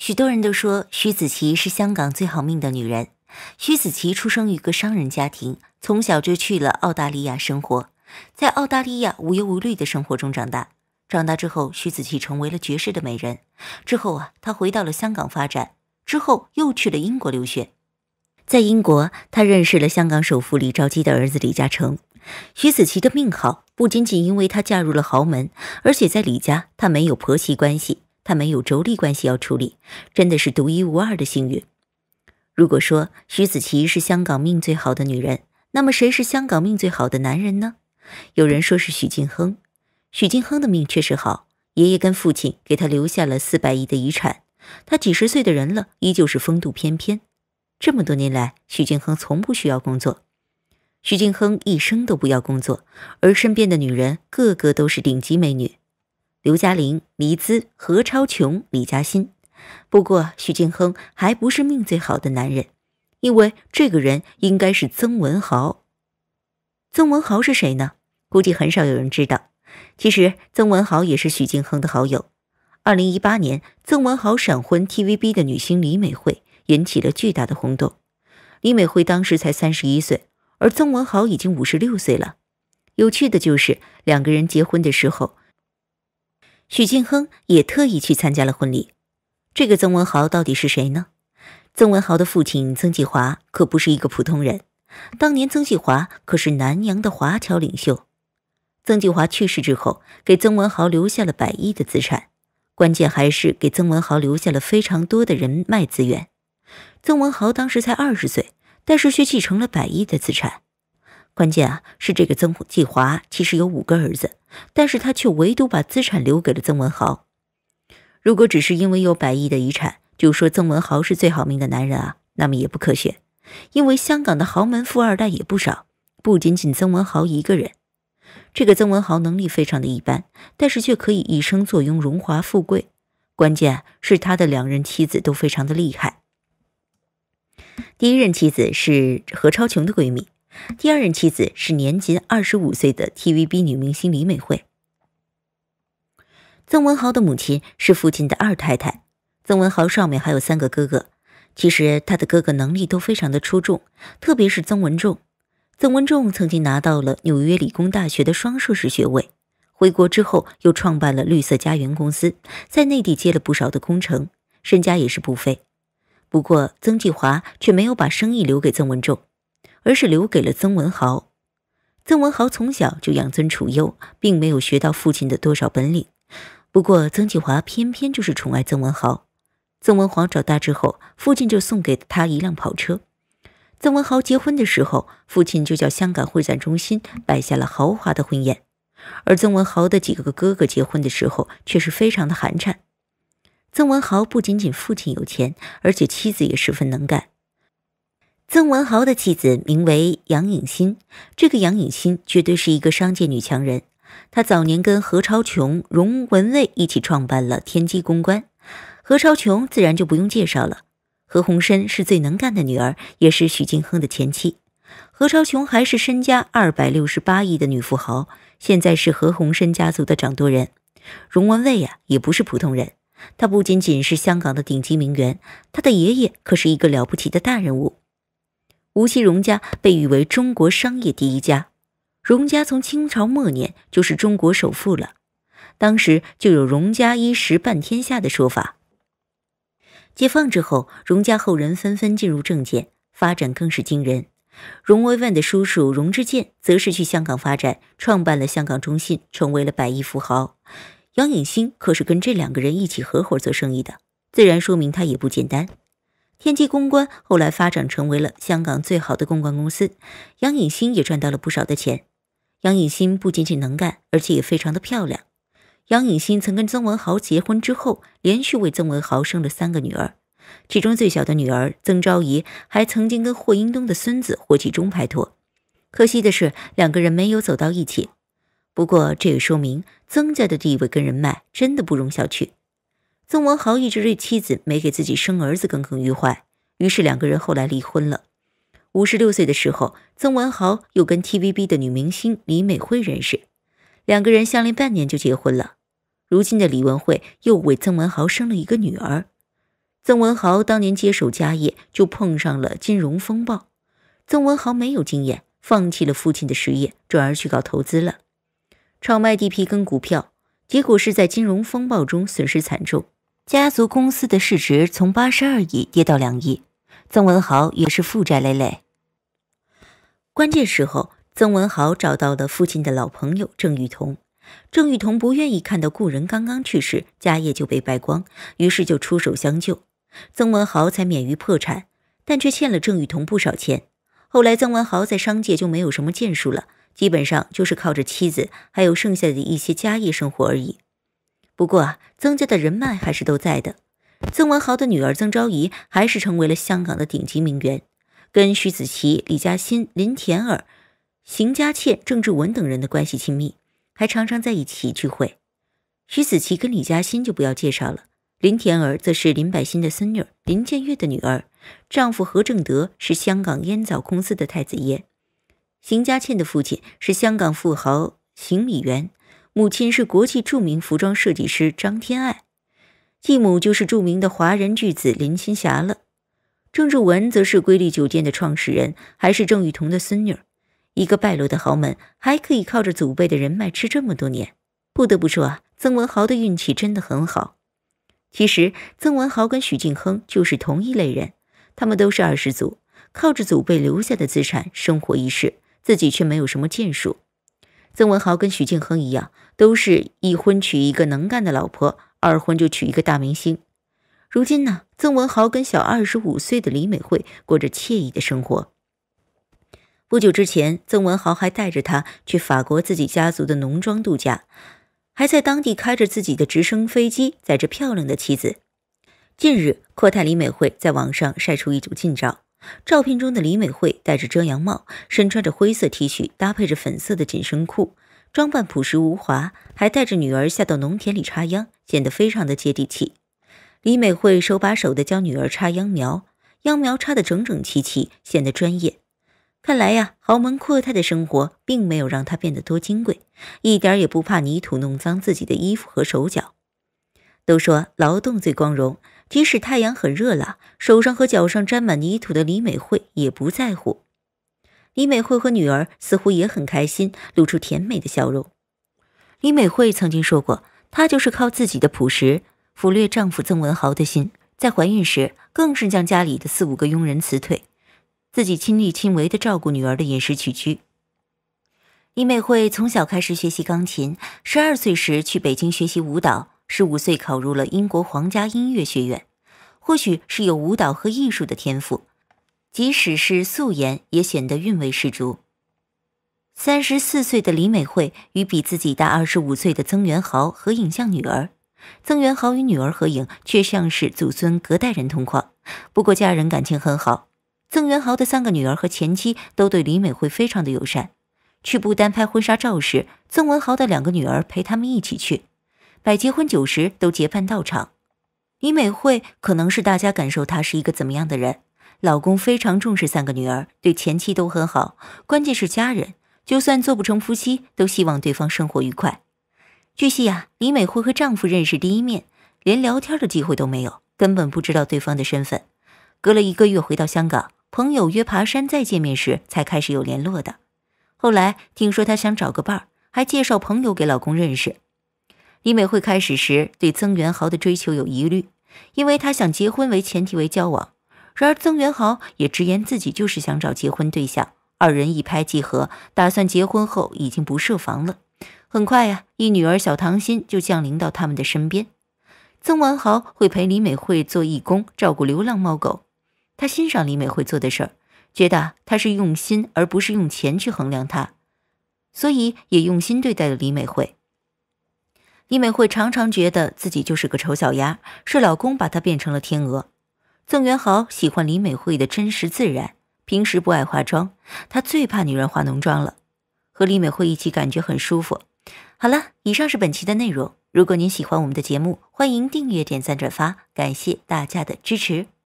许多人都说徐子淇是香港最好命的女人。徐子淇出生于一个商人家庭，从小就去了澳大利亚生活，在澳大利亚无忧无虑的生活中长大。长大之后，徐子淇成为了绝世的美人。之后啊，她回到了香港发展，之后又去了英国留学。在英国，她认识了香港首富李兆基的儿子李嘉诚。徐子淇的命好，不仅仅因为她嫁入了豪门，而且在李家，她没有婆媳关系。他没有妯娌关系要处理，真的是独一无二的幸运。如果说徐子淇是香港命最好的女人，那么谁是香港命最好的男人呢？有人说是许晋亨。许晋亨的命确实好，爷爷跟父亲给他留下了四百亿的遗产。他几十岁的人了，依旧是风度翩翩。这么多年来，许晋亨从不需要工作。许晋亨一生都不要工作，而身边的女人个个都是顶级美女。刘嘉玲、黎姿、何超琼、李嘉欣，不过许晋亨还不是命最好的男人，因为这个人应该是曾文豪。曾文豪是谁呢？估计很少有人知道。其实曾文豪也是许晋亨的好友。二零一八年，曾文豪闪婚 TVB 的女星李美慧，引起了巨大的轰动。李美慧当时才三十一岁，而曾文豪已经五十六岁了。有趣的就是，两个人结婚的时候。许晋亨也特意去参加了婚礼。这个曾文豪到底是谁呢？曾文豪的父亲曾纪华可不是一个普通人。当年曾纪华可是南洋的华侨领袖。曾纪华去世之后，给曾文豪留下了百亿的资产，关键还是给曾文豪留下了非常多的人脉资源。曾文豪当时才二十岁，但是却继承了百亿的资产。关键啊，是这个曾纪华其实有五个儿子，但是他却唯独把资产留给了曾文豪。如果只是因为有百亿的遗产就说曾文豪是最好命的男人啊，那么也不科学。因为香港的豪门富二代也不少，不仅仅曾文豪一个人。这个曾文豪能力非常的一般，但是却可以一生坐拥荣华富贵。关键是他的两任妻子都非常的厉害。第一任妻子是何超琼的闺蜜。第二任妻子是年仅二十五岁的 TVB 女明星李美慧。曾文豪的母亲是父亲的二太太。曾文豪上面还有三个哥哥，其实他的哥哥能力都非常的出众，特别是曾文仲。曾文仲曾经拿到了纽约理工大学的双硕士学位，回国之后又创办了绿色家园公司，在内地接了不少的工程，身家也是不菲。不过曾继华却没有把生意留给曾文仲。而是留给了曾文豪。曾文豪从小就养尊处优，并没有学到父亲的多少本领。不过，曾纪华偏偏就是宠爱曾文豪。曾文豪长大之后，父亲就送给他一辆跑车。曾文豪结婚的时候，父亲就叫香港会展中心摆下了豪华的婚宴。而曾文豪的几个哥哥结婚的时候，却是非常的寒碜。曾文豪不仅仅父亲有钱，而且妻子也十分能干。曾文豪的妻子名为杨颖欣，这个杨颖欣绝对是一个商界女强人。她早年跟何超琼、荣文蔚一起创办了天机公关，何超琼自然就不用介绍了。何鸿燊是最能干的女儿，也是许晋亨的前妻。何超琼还是身家二百六十八亿的女富豪，现在是何鸿燊家族的掌舵人。荣文蔚呀，也不是普通人，她不仅仅是香港的顶级名媛，她的爷爷可是一个了不起的大人物。无锡荣家被誉为中国商业第一家，荣家从清朝末年就是中国首富了，当时就有“荣家衣食半天下”的说法。解放之后，荣家后人纷纷进入政界，发展更是惊人。荣威万的叔叔荣志健则是去香港发展，创办了香港中信，成为了百亿富豪。杨颖欣可是跟这两个人一起合伙做生意的，自然说明他也不简单。天际公关后来发展成为了香港最好的公关公司，杨颖欣也赚到了不少的钱。杨颖欣不仅仅能干，而且也非常的漂亮。杨颖欣曾跟曾文豪结婚之后，连续为曾文豪生了三个女儿，其中最小的女儿曾昭仪还曾经跟霍英东的孙子霍启中拍拖，可惜的是两个人没有走到一起。不过这也说明曾家的地位跟人脉真的不容小觑。曾文豪一直对妻子没给自己生儿子耿耿于怀，于是两个人后来离婚了。五十六岁的时候，曾文豪又跟 TVB 的女明星李美慧认识，两个人相恋半年就结婚了。如今的李文慧又为曾文豪生了一个女儿。曾文豪当年接手家业就碰上了金融风暴，曾文豪没有经验，放弃了父亲的事业，转而去搞投资了，炒卖地皮跟股票，结果是在金融风暴中损失惨重。家族公司的市值从八十二亿跌到两亿，曾文豪也是负债累累。关键时候，曾文豪找到了父亲的老朋友郑雨彤，郑雨彤不愿意看到故人刚刚去世，家业就被败光，于是就出手相救，曾文豪才免于破产，但却欠了郑雨彤不少钱。后来，曾文豪在商界就没有什么建树了，基本上就是靠着妻子还有剩下的一些家业生活而已。不过啊，曾家的人脉还是都在的。曾文豪的女儿曾昭仪还是成为了香港的顶级名媛，跟徐子淇、李嘉欣、林甜儿、邢嘉倩、郑志文等人的关系亲密，还常常在一起聚会。徐子淇跟李嘉欣就不要介绍了，林甜儿则是林百欣的孙女，林建岳的女儿，丈夫何正德是香港烟草公司的太子爷。邢嘉倩的父亲是香港富豪邢李源。母亲是国际著名服装设计师张天爱，继母就是著名的华人巨子林青霞了。郑志文则是瑰丽酒店的创始人，还是郑裕彤的孙女。一个败落的豪门，还可以靠着祖辈的人脉吃这么多年，不得不说，啊，曾文豪的运气真的很好。其实，曾文豪跟许晋亨就是同一类人，他们都是二世祖，靠着祖辈留下的资产生活一世，自己却没有什么建树。曾文豪跟许晋亨一样，都是一婚娶一个能干的老婆，二婚就娶一个大明星。如今呢，曾文豪跟小二十五岁的李美慧过着惬意的生活。不久之前，曾文豪还带着她去法国自己家族的农庄度假，还在当地开着自己的直升飞机载着漂亮的妻子。近日，阔太李美慧在网上晒出一组近照。照片中的李美慧戴着遮阳帽，身穿着灰色 T 恤，搭配着粉色的紧身裤，装扮朴实无华，还带着女儿下到农田里插秧，显得非常的接地气。李美慧手把手的教女儿插秧苗，秧苗插得整整齐齐，显得专业。看来呀，豪门阔太的生活并没有让她变得多金贵，一点也不怕泥土弄脏自己的衣服和手脚。都说劳动最光荣。即使太阳很热了，手上和脚上沾满泥土的李美慧也不在乎。李美慧和女儿似乎也很开心，露出甜美的笑容。李美慧曾经说过，她就是靠自己的朴实俘掠丈夫曾文豪的心。在怀孕时，更是将家里的四五个佣人辞退，自己亲力亲为的照顾女儿的饮食起居。李美慧从小开始学习钢琴，十二岁时去北京学习舞蹈。十五岁考入了英国皇家音乐学院，或许是有舞蹈和艺术的天赋。即使是素颜，也显得韵味十足。三十四岁的李美慧与比自己大二十五岁的曾元豪合影像女儿，曾元豪与女儿合影却像是祖孙隔代人同框。不过家人感情很好，曾元豪的三个女儿和前妻都对李美慧非常的友善。去不丹拍婚纱照时，曾文豪的两个女儿陪他们一起去。摆结婚酒时都结伴到场。李美慧可能是大家感受她是一个怎么样的人？老公非常重视三个女儿，对前妻都很好。关键是家人，就算做不成夫妻，都希望对方生活愉快。据悉呀，李美慧和丈夫认识第一面，连聊天的机会都没有，根本不知道对方的身份。隔了一个月回到香港，朋友约爬山再见面时才开始有联络的。后来听说她想找个伴儿，还介绍朋友给老公认识。李美慧开始时对曾元豪的追求有疑虑，因为他想结婚为前提为交往。然而曾元豪也直言自己就是想找结婚对象，二人一拍即合，打算结婚后已经不设防了。很快呀，一女儿小唐心就降临到他们的身边。曾文豪会陪李美慧做义工，照顾流浪猫狗。他欣赏李美慧做的事儿，觉得他是用心而不是用钱去衡量他，所以也用心对待了李美慧。李美会常常觉得自己就是个丑小鸭，是老公把她变成了天鹅。郑元豪喜欢李美惠的真实自然，平时不爱化妆，他最怕女人化浓妆了。和李美惠一起感觉很舒服。好了，以上是本期的内容。如果您喜欢我们的节目，欢迎订阅、点赞、转发，感谢大家的支持。